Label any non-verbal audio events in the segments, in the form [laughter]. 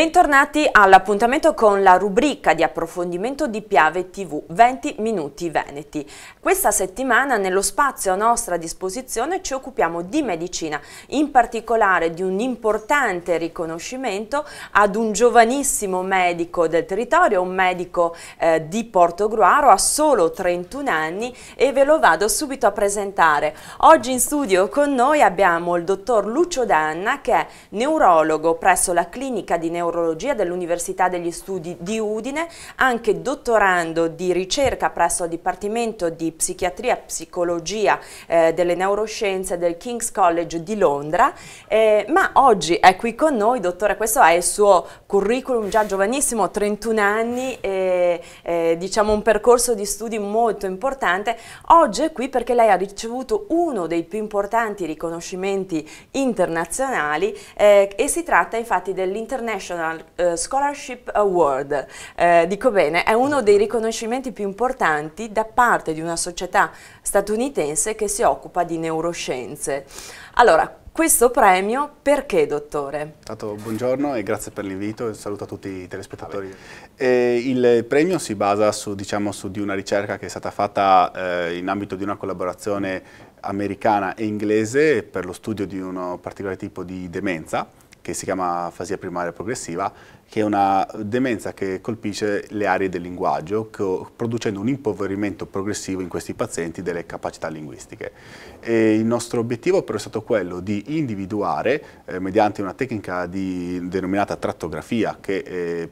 Bentornati all'appuntamento con la rubrica di approfondimento di Piave TV 20 Minuti Veneti. Questa settimana nello spazio a nostra disposizione ci occupiamo di medicina, in particolare di un importante riconoscimento ad un giovanissimo medico del territorio, un medico eh, di Porto Gruaro, ha solo 31 anni e ve lo vado subito a presentare. Oggi in studio con noi abbiamo il dottor Lucio Danna che è neurologo presso la clinica di neurologia neurologia dell'Università degli Studi di Udine, anche dottorando di ricerca presso il Dipartimento di Psichiatria e Psicologia eh, delle Neuroscienze del King's College di Londra, eh, ma oggi è qui con noi, dottore, questo è il suo curriculum già giovanissimo, 31 anni, e, eh, diciamo un percorso di studi molto importante, oggi è qui perché lei ha ricevuto uno dei più importanti riconoscimenti internazionali eh, e si tratta infatti dell'International International eh, Scholarship Award, eh, dico bene, è uno dei riconoscimenti più importanti da parte di una società statunitense che si occupa di neuroscienze. Allora, questo premio perché, dottore? Tanto, buongiorno e grazie per l'invito e saluto a tutti i telespettatori. Eh, il premio si basa su, diciamo, su di una ricerca che è stata fatta eh, in ambito di una collaborazione americana e inglese per lo studio di un particolare tipo di demenza che si chiama afasia primaria progressiva, che è una demenza che colpisce le aree del linguaggio, producendo un impoverimento progressivo in questi pazienti delle capacità linguistiche. E il nostro obiettivo però è stato quello di individuare, eh, mediante una tecnica di, denominata trattografia, che è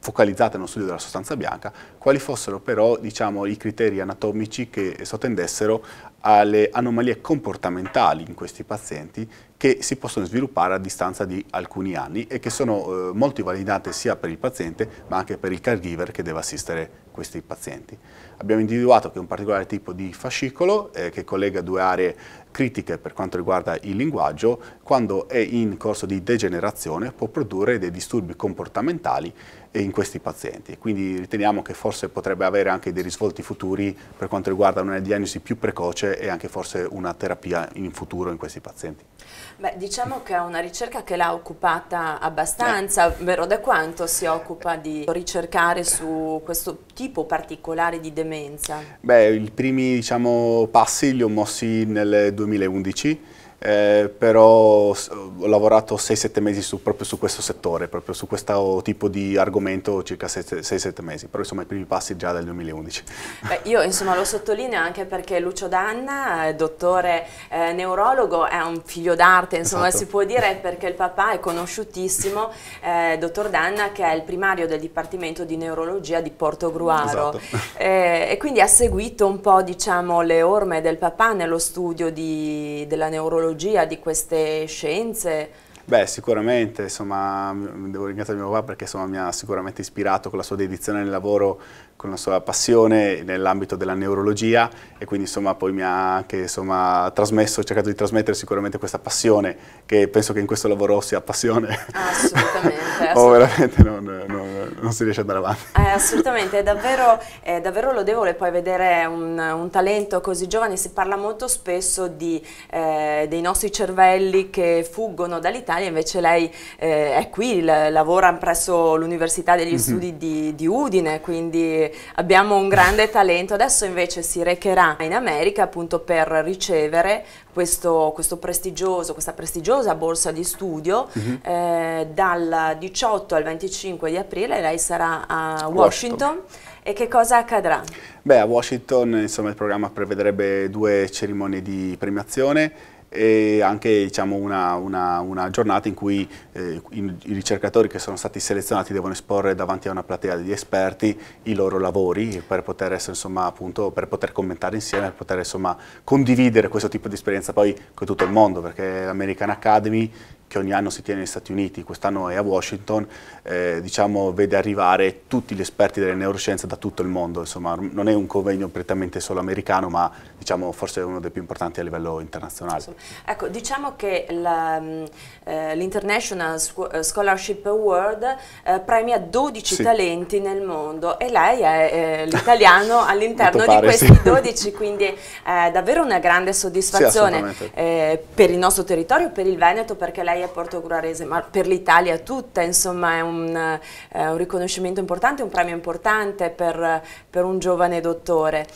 focalizzata nello studio della sostanza bianca, quali fossero però diciamo, i criteri anatomici che sottendessero alle anomalie comportamentali in questi pazienti che si possono sviluppare a distanza di alcuni anni e che sono eh, molto validate sia per il paziente ma anche per il caregiver che deve assistere questi pazienti. Abbiamo individuato che un particolare tipo di fascicolo eh, che collega due aree critiche per quanto riguarda il linguaggio, quando è in corso di degenerazione può produrre dei disturbi comportamentali in questi pazienti. Quindi riteniamo che forse potrebbe avere anche dei risvolti futuri per quanto riguarda una diagnosi più precoce e anche forse una terapia in futuro in questi pazienti. Beh, diciamo che è una ricerca che l'ha occupata abbastanza, eh. però certo. da quanto si occupa di ricercare su questo tipo particolare di demenza? Beh, i primi diciamo, passi li ho mossi nel 2011 eh, però ho lavorato 6-7 mesi su, proprio su questo settore, proprio su questo tipo di argomento circa 6-7 mesi, però insomma i primi passi già dal 2011. Beh, io insomma lo sottolineo anche perché Lucio Danna, eh, dottore eh, neurologo, è un figlio d'arte, insomma esatto. si può dire perché il papà è conosciutissimo, eh, dottor Danna che è il primario del Dipartimento di Neurologia di Porto Gruaro esatto. Eh, e quindi ha seguito un po' diciamo le orme del papà nello studio di, della neurologia tecnologia, di queste scienze? Beh, sicuramente, insomma, devo ringraziare mio papà perché insomma, mi ha sicuramente ispirato con la sua dedizione nel lavoro, con la sua passione nell'ambito della neurologia e quindi insomma poi mi ha anche insomma, trasmesso, cercato di trasmettere sicuramente questa passione che penso che in questo lavoro sia passione. Assolutamente. assolutamente. [laughs] o veramente non, non non si riesce ad andare avanti. Eh, assolutamente, è davvero, è davvero, lodevole poi vedere un, un, talento così giovane. Si parla molto spesso di, eh, dei nostri cervelli che fuggono dall'Italia, invece lei eh, è qui, lavora presso l'Università degli mm -hmm. Studi di, di Udine, quindi abbiamo un grande talento. Adesso invece si recherà in America appunto per ricevere questo, questo, prestigioso, questa prestigiosa borsa di studio mm -hmm. eh, dal 18 al 25 di aprile lei sarà a Washington. Washington. E che cosa accadrà? Beh, a Washington insomma, il programma prevederebbe due cerimonie di premiazione e anche diciamo, una, una, una, giornata in cui eh, i, i, ricercatori che sono stati selezionati devono esporre davanti a una platea di esperti i loro lavori per poter, essere, insomma, appunto, per poter commentare insieme, per poter insomma, condividere questo tipo di esperienza poi con tutto il mondo, perché l'American Academy che ogni anno si tiene negli Stati Uniti, quest'anno è a Washington, eh, diciamo, vede arrivare tutti gli esperti delle neuroscienze da tutto il mondo, insomma non è un convegno prettamente solo americano ma diciamo, forse è uno dei più importanti a livello internazionale. Ecco, diciamo che eh, l'International eh, Scholarship Award eh, premia 12 sì. talenti nel mondo e lei è eh, l'italiano [laughs] all'interno di questi sì. 12, quindi è davvero una grande soddisfazione sì, eh, per il nostro territorio, per il Veneto, perché lei lei a Porto Curarese, ma per l'Italia tutta, insomma è un, eh, un, riconoscimento importante, un premio importante per, per un giovane dottore.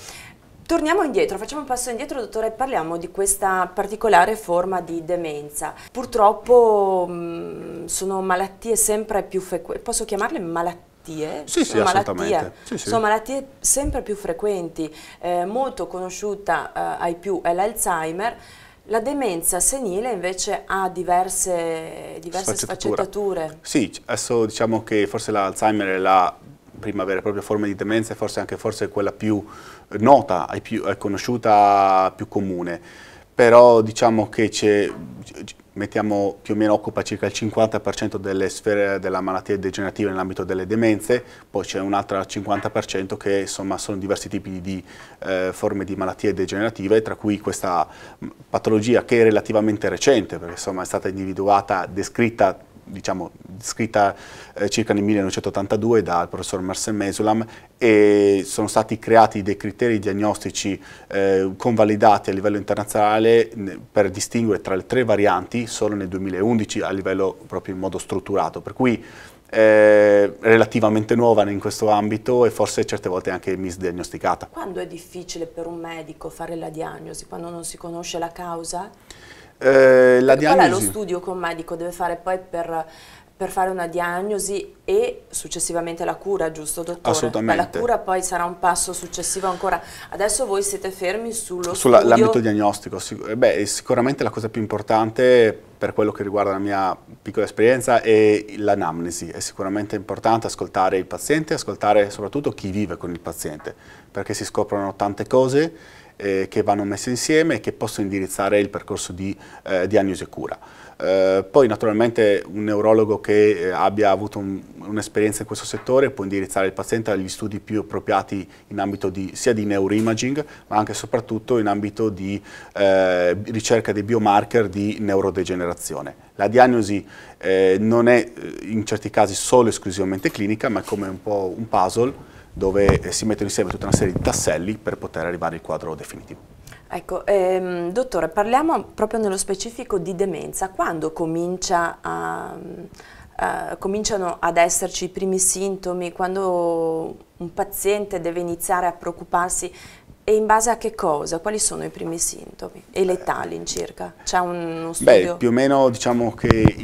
Torniamo indietro, facciamo un passo indietro, dottore, e parliamo di questa particolare forma di demenza. Purtroppo mh, mm, sono malattie sempre più frequenti, posso chiamarle malattie? Sì, sono sì, malattie. Sì, sì. Sono malattie sempre più frequenti, eh, molto conosciuta eh, ai più è l'Alzheimer, la demenza senile invece ha diverse, diverse sfaccettature. Sì, adesso diciamo che forse l'Alzheimer è la prima vera e propria forma di demenza e forse anche forse quella più nota e conosciuta più comune però diciamo che mettiamo, più o meno occupa circa il 50% delle sfere della malattia degenerativa nell'ambito delle demenze, poi c'è un altro 50% che insomma sono diversi tipi di eh, forme di malattie degenerative, tra cui questa patologia che è relativamente recente, perché insomma è stata individuata, descritta diciamo, scritta eh, circa nel 1982 dal professor Marcel Mesulam e sono stati creati dei criteri diagnostici eh, convalidati a livello internazionale per distinguere tra le tre varianti solo nel 2011 a livello proprio in modo strutturato, per cui eh, relativamente nuova in questo ambito e forse certe volte anche misdiagnosticata. Quando è difficile per un medico fare la diagnosi, quando non si conosce la causa? Eh, la diagnosi. Qual è lo studio che un medico deve fare poi per, per, fare una diagnosi e successivamente la cura, giusto dottore? Assolutamente. Ma la cura poi sarà un passo successivo ancora. Adesso voi siete fermi sullo studio? Sull'ambito diagnostico, sic eh, beh, sicuramente la cosa più importante per quello che riguarda la mia piccola esperienza è l'anamnesi. È sicuramente importante ascoltare il paziente, ascoltare soprattutto chi vive con il paziente, perché si scoprono tante cose eh, che vanno messe insieme e che possono indirizzare il percorso di eh, diagnosi e cura. Eh, poi naturalmente un neurologo che eh, abbia avuto un'esperienza in questo settore può indirizzare il paziente agli studi più appropriati in ambito di, sia di neuroimaging ma anche e soprattutto in ambito di eh, ricerca dei biomarker di neurodegenerazione. La diagnosi eh, non è in certi casi solo esclusivamente clinica ma è come un po' un puzzle dove eh, si mettono insieme tutta una serie di tasselli per poter arrivare al quadro definitivo. Ecco, ehm, dottore, parliamo proprio nello specifico di demenza. Quando comincia a, a, cominciano ad esserci i primi sintomi? Quando un paziente deve iniziare a preoccuparsi e in base a che cosa? Quali sono i primi sintomi? E l'età eh. all'incirca? C'è uno studio? Beh, più o meno diciamo che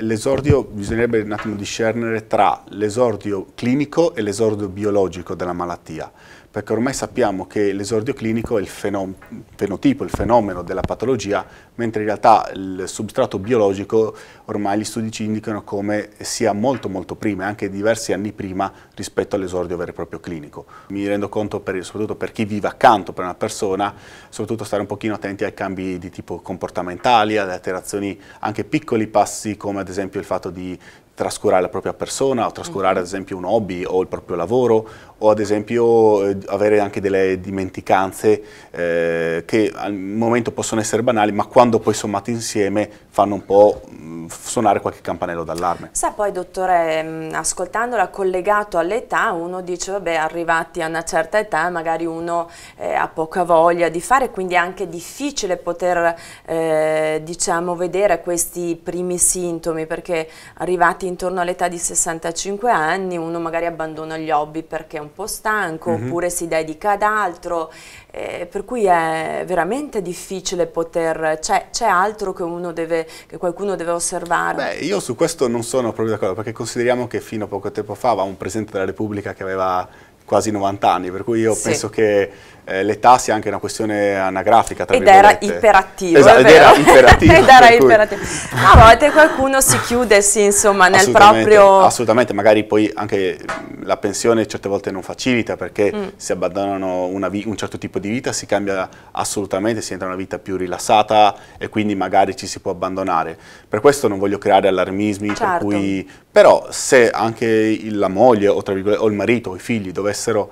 l'esordio, bisognerebbe un attimo discernere tra l'esordio clinico e l'esordio biologico della malattia perché ormai sappiamo che l'esordio clinico è il fenotipo, il fenomeno della patologia, mentre in realtà il substrato biologico ormai gli studi ci indicano come sia molto molto prima, anche diversi anni prima rispetto all'esordio vero e proprio clinico. Mi rendo conto per, soprattutto per chi vive accanto per una persona, soprattutto stare un pochino attenti ai cambi di tipo comportamentali, alle alterazioni, anche piccoli passi come ad esempio il fatto di trascurare la propria persona o trascurare mm-hmm. ad esempio un hobby o il proprio lavoro o ad esempio eh, avere anche delle dimenticanze eh, che al momento possono essere banali ma quando poi sommate insieme fanno un po' mm, suonare qualche campanello d'allarme. Sa poi dottore, mm, ascoltandola collegato all'età uno dice vabbè arrivati a una certa età magari uno eh, ha poca voglia di fare quindi è anche difficile poter eh, diciamo vedere questi primi sintomi perché arrivati intorno all'età di 65 anni uno magari abbandona gli hobby perché è un po' stanco mm -hmm. oppure si dedica ad altro, eh, per cui è veramente difficile poter, c'è, altro che, deve, che, qualcuno deve osservare. Beh, io su questo non sono proprio d'accordo perché consideriamo che fino a poco tempo fa avevamo un Presidente della Repubblica che aveva quasi 90 anni, per cui io sì. penso che eh, l'età sia anche una questione anagrafica. Tra ed era iperattivo. Esatto, [laughs] ed era iperattivo. ed era iperattivo. A volte qualcuno si chiude, sì, insomma, nel proprio... Assolutamente, magari poi anche la pensione certe volte non facilita perché mm. si abbandonano un certo tipo di vita, si cambia assolutamente, si entra in una vita più rilassata e quindi magari ci si può abbandonare. Per questo non voglio creare allarmismi, certo. per cui... Però se anche la moglie o, o il marito o i figli dovessero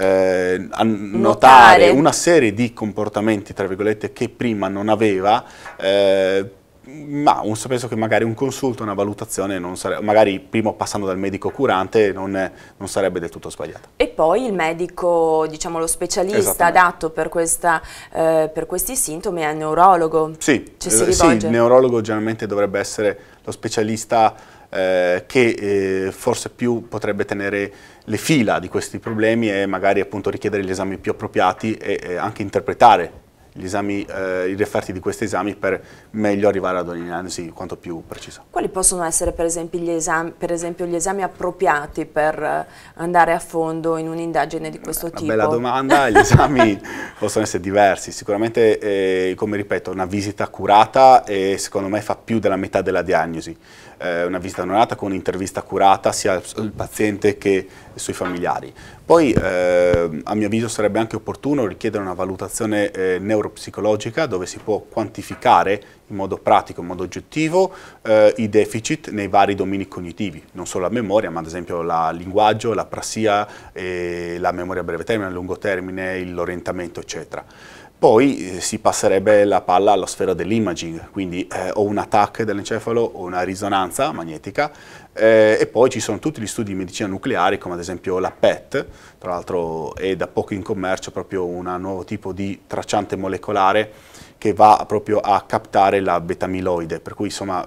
eh, a notare. notare. una serie di comportamenti, tra virgolette, che prima non aveva, eh, ma un, penso che magari un consulto, una valutazione, sare, magari prima passando dal medico curante, non, è, non, sarebbe del tutto sbagliato. E poi il medico, diciamo lo specialista adatto per, questa, eh, per, questi sintomi è il neurologo. Sì, eh, sì, il neurologo generalmente dovrebbe essere lo specialista eh, che eh, forse più potrebbe tenere le fila di questi problemi e magari appunto richiedere gli esami più appropriati e, e anche interpretare gli esami, eh, i referti di questi esami per meglio arrivare ad un'analisi quanto più precisa. Quali possono essere per esempio gli esami, esempio gli esami appropriati per eh, andare a fondo in un'indagine di questo una tipo? Bella domanda, gli [laughs] esami possono essere diversi, sicuramente eh, come ripeto una visita curata eh, secondo me fa più della metà della diagnosi, eh, una visita onorata con un'intervista curata sia sul paziente che sui familiari, poi eh, a mio avviso sarebbe anche opportuno richiedere una valutazione eh, neuropsicologica dove si può quantificare in modo pratico, in modo oggettivo, eh, i deficit nei vari domini cognitivi, non solo la memoria, ma ad esempio il linguaggio, la prassia, eh, la memoria a breve termine, a lungo termine, l'orientamento, eccetera. Poi eh, si passerebbe la palla alla sfera dell'imaging, quindi eh, o un attack dell'encefalo o una risonanza magnetica eh, e poi ci sono tutti gli studi di medicina nucleare, come ad esempio la PET, tra l'altro è da poco in commercio proprio un nuovo tipo di tracciante molecolare che va proprio a captare la beta-amiloide, per cui insomma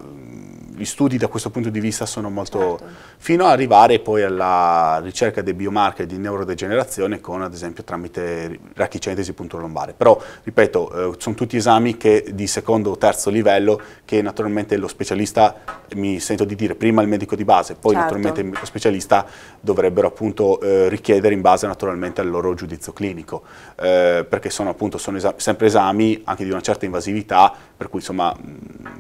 gli studi da questo punto di vista sono molto... Certo. fino ad arrivare poi alla ricerca dei biomarker di neurodegenerazione con ad esempio tramite rachicentesi puntolombare. Però, ripeto, eh, sono tutti esami che, di secondo o terzo livello che naturalmente lo specialista, mi sento di dire, prima il medico di base, poi certo. naturalmente lo specialista dovrebbero appunto eh, richiedere in base naturalmente al loro giudizio clinico, eh, perché sono appunto sono esami, sempre esami anche di una certa invasività, per cui insomma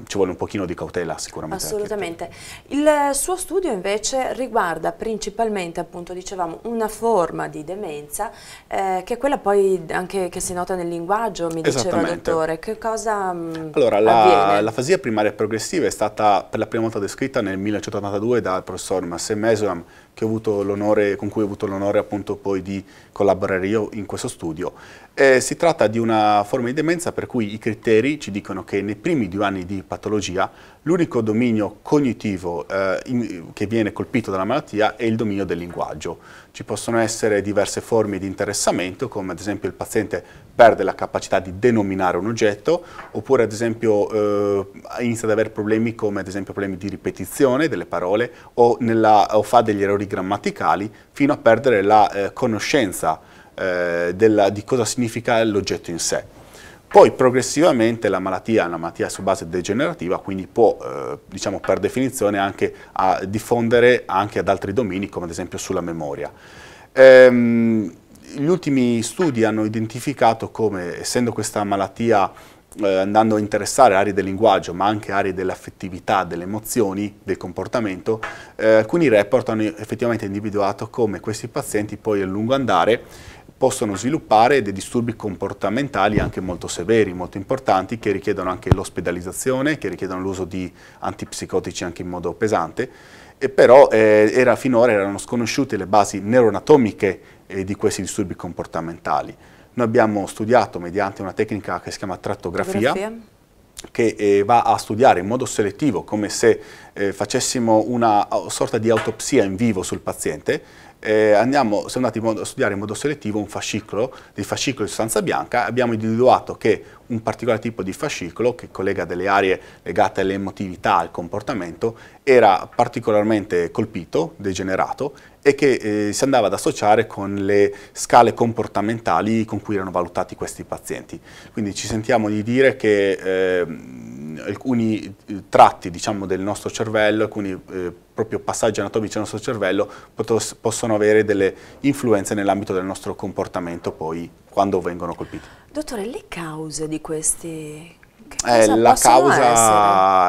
ci vuole un pochino di cautela sicuramente. Assolutamente. Il suo studio invece riguarda principalmente, appunto dicevamo, una forma di demenza eh, che è quella poi anche che si nota nel linguaggio, mi diceva il dottore. Che cosa mm, Allora, la, fasia primaria progressiva è stata per la prima volta descritta nel 1982 dal professor Massé Mesuram con cui ho avuto l'onore appunto poi di collaborare io in questo studio. Eh, si tratta di una forma di demenza per cui i criteri ci dicono che nei primi due anni di patologia l'unico dominio cognitivo eh, in, che viene colpito dalla malattia è il dominio del linguaggio. Ci possono essere diverse forme di interessamento, come ad esempio il paziente perde la capacità di denominare un oggetto, oppure ad esempio eh, inizia ad avere problemi come ad esempio problemi di ripetizione delle parole o, nella, o fa degli errori grammaticali fino a perdere la eh, conoscenza eh, della, di cosa significa l'oggetto in sé. Poi progressivamente la malattia è una malattia su base degenerativa, quindi può, eh, diciamo per definizione, anche diffondere anche ad altri domini, come ad esempio sulla memoria. Ehm, gli ultimi studi hanno identificato come, essendo questa malattia eh, andando a interessare aree del linguaggio, ma anche aree dell'affettività, delle emozioni, del comportamento, eh, alcuni report hanno effettivamente individuato come questi pazienti poi a lungo andare possono sviluppare dei disturbi comportamentali anche molto severi, molto importanti, che richiedono anche l'ospedalizzazione, che richiedono l'uso di antipsicotici anche in modo pesante, e però eh, era, finora erano sconosciute le basi neuroanatomiche eh, di questi disturbi comportamentali. Noi abbiamo studiato mediante una tecnica che si chiama trattografia, Grafia che eh, va a studiare in modo selettivo, come se eh, facessimo una uh, sorta di autopsia in vivo sul paziente, eh, andiamo, siamo andati a studiare in modo selettivo un fascicolo, dei fascicoli di sostanza bianca, abbiamo individuato che un particolare tipo di fascicolo che collega delle aree legate all'emotività, al comportamento, era particolarmente colpito, degenerato e che eh, si andava ad associare con le scale comportamentali con cui erano valutati questi pazienti. Quindi ci sentiamo di dire che ehm, eh, alcuni tratti diciamo, del nostro cervello cervello, quindi eh, proprio passaggi anatomici del nostro cervello, potos, possono avere delle influenze nell'ambito del nostro comportamento poi quando vengono colpiti. Dottore, le cause di questi eh, la causa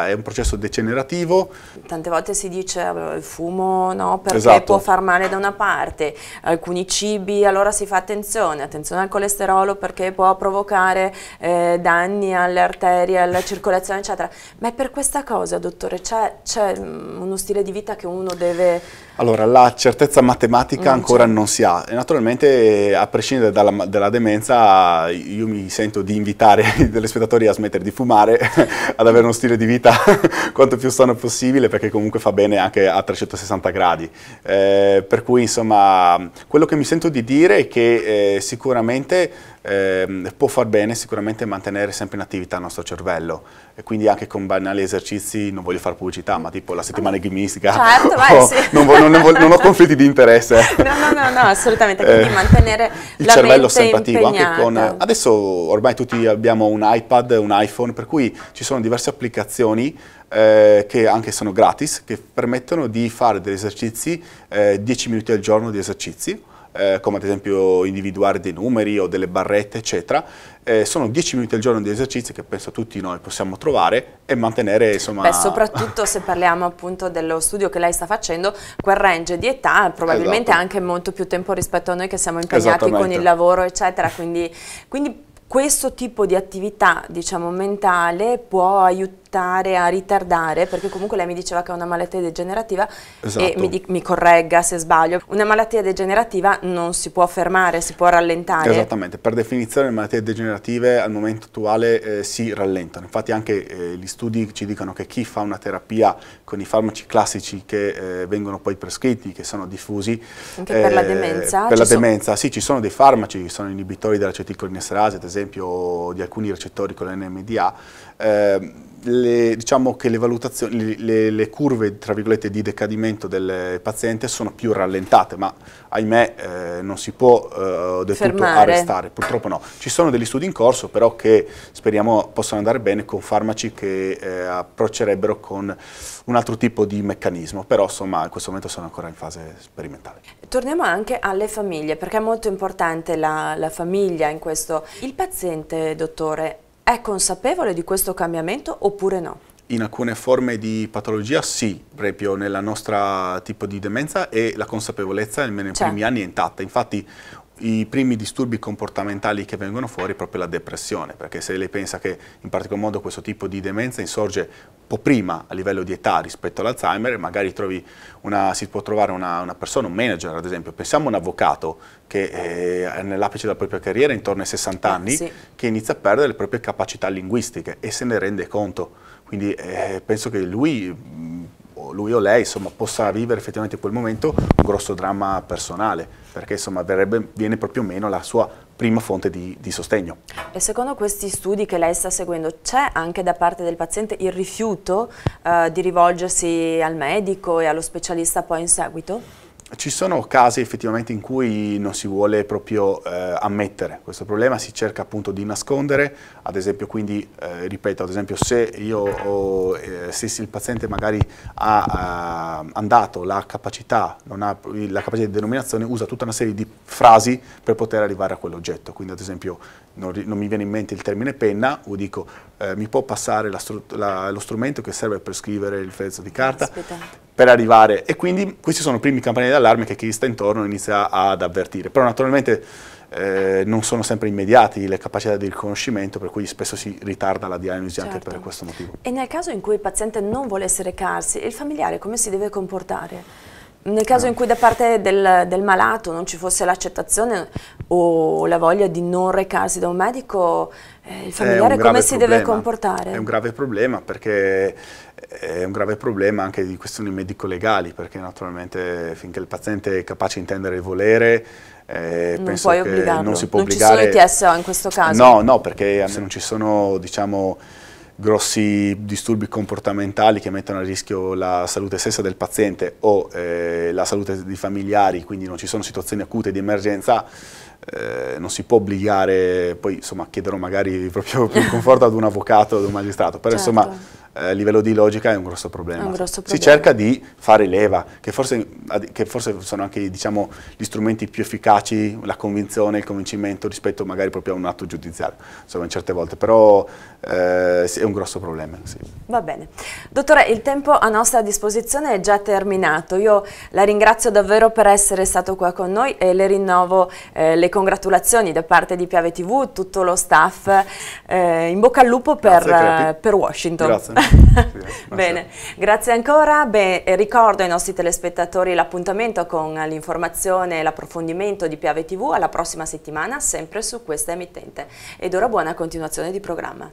essere? è un processo degenerativo. Tante volte si dice eh, il fumo no, perché esatto. può far male da una parte, alcuni cibi, allora si fa attenzione, attenzione al colesterolo perché può provocare eh, danni alle arterie, alla [laughs] circolazione eccetera. Ma è per questa cosa, dottore, c'è mm, uno stile di vita che uno deve allora, la certezza matematica non mm, ancora certo. non si ha. E naturalmente, eh, a prescindere dalla, dalla, demenza, io mi sento di invitare i [laughs] telespettatori a smettere di fumare, [laughs] ad avere uno stile di vita [laughs] quanto più sano possibile, perché comunque fa bene anche a 360 gradi. Eh, per cui, insomma, quello che mi sento di dire è che eh, sicuramente eh, può far bene sicuramente mantenere sempre in attività il nostro cervello e quindi anche con banali esercizi, non voglio fare pubblicità, ma tipo la settimana enigmistica, certo, [laughs] oh, sì. non, non, non, ho conflitti di interesse. [laughs] No, no, no, no assolutamente, eh, quindi eh, mantenere il cervello sempre attivo. Anche con, adesso ormai tutti abbiamo un iPad, un iPhone, per cui ci sono diverse applicazioni eh, che anche sono gratis, che permettono di fare degli esercizi, 10 eh, minuti al giorno di esercizi, eh, come ad esempio individuare dei numeri o delle barrette, eccetera. Eh, sono 10 minuti al giorno di esercizi che penso tutti noi possiamo trovare e mantenere insomma... Beh, soprattutto se parliamo appunto dello studio che lei sta facendo, quel range di età probabilmente esatto. anche molto più tempo rispetto a noi che siamo impegnati con il lavoro eccetera, quindi, quindi questo tipo di attività diciamo mentale può aiutare aspettare, a ritardare, perché comunque lei mi diceva che è una malattia degenerativa esatto. e mi, esatto. mi, corregga se sbaglio. Una malattia degenerativa non si può fermare, si può rallentare. Esattamente, per definizione le malattie degenerative al momento attuale eh, si rallentano, infatti anche eh, gli studi ci dicono che chi fa una terapia con i farmaci classici che eh, vengono poi prescritti, che sono diffusi. Anche per la eh, demenza? Per la demenza, sì, ci sono dei farmaci, sono inibitori dell'acetilcolinesterase, ad esempio, di alcuni recettori con l'NMDA. Eh, le, diciamo che le, le, le curve di decadimento del paziente sono più rallentate, ma ahimè eh, non si può eh, del tutto arrestare, purtroppo no. Ci sono degli studi in corso però che speriamo possano andare bene con farmaci che eh, approccerebbero con un altro tipo di meccanismo, però insomma in questo momento sono ancora in fase sperimentale. Torniamo anche alle famiglie, perché è molto importante la, la famiglia in questo. Il paziente, dottore, è consapevole di questo cambiamento oppure no? In alcune forme di patologia sì, proprio nella nostra tipo di demenza e la consapevolezza almeno nei primi certo. anni è intatta. Infatti i primi disturbi comportamentali che vengono fuori è proprio la depressione, perché se lei pensa che in particolar modo questo tipo di demenza insorge po' prima a livello di età rispetto all'Alzheimer, magari una, si può trovare una, una, persona, un manager ad esempio, pensiamo a un avvocato che eh, è nell'apice della propria carriera intorno ai 60 eh, anni, sì. che inizia a perdere le proprie capacità linguistiche e se ne rende conto, quindi eh, penso che lui lui o lei insomma, possa vivere effettivamente in quel momento un grosso dramma personale, perché insomma, verrebbe, viene proprio meno la sua prima fonte di, di, sostegno. E secondo questi studi che lei sta seguendo, c'è anche da parte del paziente il rifiuto eh, di rivolgersi al medico e allo specialista poi in seguito? Ci sono casi effettivamente in cui non si vuole proprio eh, ammettere questo problema, si cerca appunto di nascondere, ad esempio quindi, eh, ripeto, ad esempio se, io ho, eh, se il paziente magari ha eh, andato la capacità, non ha la capacità di denominazione, usa tutta una serie di frasi per poter arrivare a quell'oggetto, quindi ad esempio non, non, mi viene in mente il termine penna, o dico eh, mi può passare la, la, lo strumento che serve per scrivere il pezzo di carta, Aspetta. per arrivare. E quindi questi sono i primi campanelli d'allarme che chi sta intorno inizia ad avvertire. Però naturalmente eh, non sono sempre immediati le capacità di riconoscimento, per cui spesso si ritarda la diagnosi certo. anche per certo. questo motivo. E nel caso in cui il paziente non volesse recarsi, il familiare come si deve comportare? Nel caso in cui da parte del, del malato non ci fosse l'accettazione o la voglia di non recarsi da un medico, eh, il familiare come si deve comportare? È un grave problema perché è un grave problema anche di questioni medico-legali perché naturalmente finché il paziente è capace di intendere il volere eh, non puoi obbligarlo, non si può non obbligare. Non ci sono i TSO in questo caso? No, no perché se non ci sono diciamo grossi disturbi comportamentali che mettono a rischio la salute stessa del paziente o eh, la salute dei familiari, quindi non ci sono situazioni acute di emergenza, eh, non si può obbligare, poi insomma chiederò magari proprio più [laughs] conforto ad un avvocato o ad un magistrato, però certo. insomma eh, a livello di logica è un grosso problema. Un grosso problema. Si cerca di fare leva, che forse, che forse sono anche diciamo, gli strumenti più efficaci, la convinzione, il convincimento rispetto magari proprio a un atto giudiziario, insomma in certe volte, però eh, è un grosso problema. Sì. Va bene. Dottore, il tempo a nostra disposizione è già terminato. Io la ringrazio davvero per essere stato qua con noi e le rinnovo eh, le congratulazioni da parte di Piave TV, tutto lo staff. Eh, in bocca al lupo per, grazie, eh, per Washington. Grazie. [laughs] sì, Bene, grazie ancora. Beh, ricordo ai nostri telespettatori l'appuntamento con l'informazione e l'approfondimento di Piave TV alla prossima settimana, sempre su questa emittente. Ed ora buona continuazione di programma.